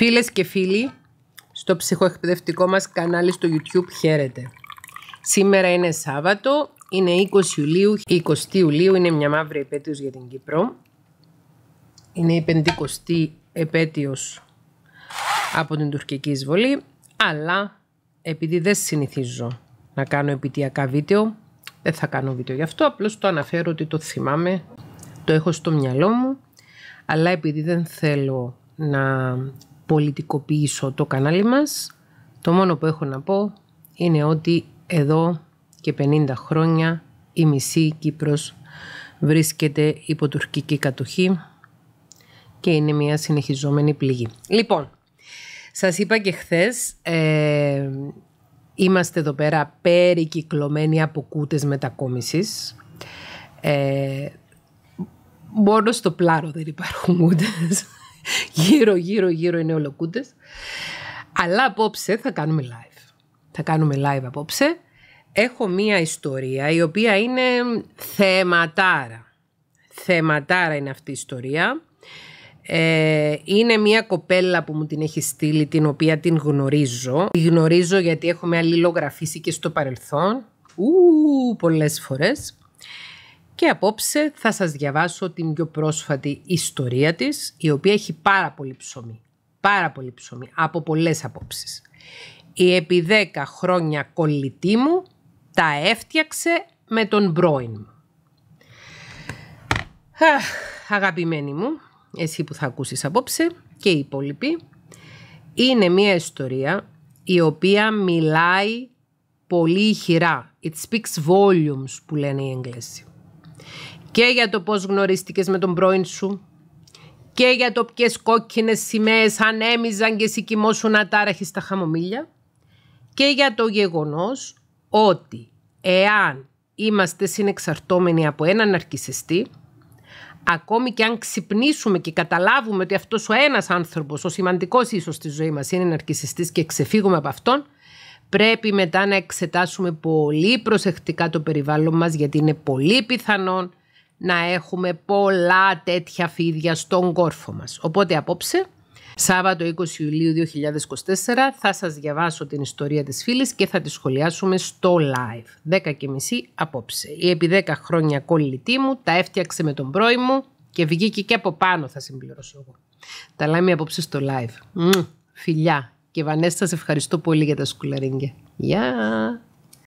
Φίλες και φίλοι, στο ψυχοεκπαιδευτικό μας κανάλι στο YouTube χαίρετε. Σήμερα είναι Σάββατο, είναι 20 Ιουλίου, 20 Ιουλίου είναι μια μαύρη επέτειος για την Κύπρο. Είναι η 50η επέτειος από την τουρκική εισβολή, αλλά επειδή δεν συνηθίζω να κάνω επιτυακά βίντεο, δεν θα κάνω βίντεο γι' αυτό, απλώς το αναφέρω ότι το θυμάμαι, το έχω στο μυαλό μου, αλλά επειδή δεν θέλω να πολιτικοποιήσω το κανάλι μας. Το μόνο που έχω να πω είναι ότι εδώ και 50 χρόνια η μισή Κύπρος βρίσκεται υπό τουρκική κατοχή και είναι μια συνεχιζόμενη πληγή. Λοιπόν, σας είπα και χθες, ε, είμαστε εδώ πέρα περικυκλωμένοι από κούτες μετακόμισης. Ε, μόνο στο πλάρο δεν υπάρχουν κούτες γύρω γύρω γύρω είναι ολοκούντες. Αλλά απόψε θα κάνουμε live. Θα κάνουμε live απόψε. Έχω μία ιστορία η οποία είναι θεματάρα. Θεματάρα είναι αυτή η ιστορία. Ε, είναι μία κοπέλα που μου την έχει στείλει, την οποία την γνωρίζω. Τη γνωρίζω γιατί έχουμε αλληλογραφήσει και στο παρελθόν. Ου, πολλές φορές. Και απόψε θα σας διαβάσω την πιο πρόσφατη ιστορία της, η οποία έχει πάρα πολύ ψωμί. Πάρα πολύ ψωμί, από πολλές απόψεις. Η επί 10 χρόνια κολλητή μου τα έφτιαξε με τον πρώην μου. αγαπημένη μου, εσύ που θα ακούσεις απόψε και οι υπόλοιποι, είναι μια ιστορία η οποία μιλάει πολύ χειρά. It speaks volumes που λένε οι Εγγλέσοι και για το πώς γνωρίστηκες με τον πρώην σου και για το ποιες κόκκινες σημαίες ανέμιζαν και εσύ κοιμόσουν ατάραχη στα χαμομήλια και για το γεγονός ότι εάν είμαστε συνεξαρτώμενοι από έναν αρκισιστή, ακόμη και αν ξυπνήσουμε και καταλάβουμε ότι αυτός ο ένας άνθρωπος, ο σημαντικός ίσως στη ζωή μας είναι αρκισιστής και ξεφύγουμε από αυτόν, Πρέπει μετά να εξετάσουμε πολύ προσεκτικά το περιβάλλον μας γιατί είναι πολύ πιθανόν να έχουμε πολλά τέτοια φίδια στον κόρφο μας. Οπότε απόψε, Σάββατο 20 Ιουλίου 2024, θα σας διαβάσω την ιστορία της φίλης και θα τη σχολιάσουμε στο live. 10.30 απόψε. Η επί 10 χρόνια κολλητή μου τα έφτιαξε με τον πρώη μου και βγήκε και από πάνω θα συμπληρώσω εγώ. Τα λέμε απόψε στο live. Φιλιά και Βανέστα, σε ευχαριστώ πολύ για τα σκουλαρίγκια. Γεια!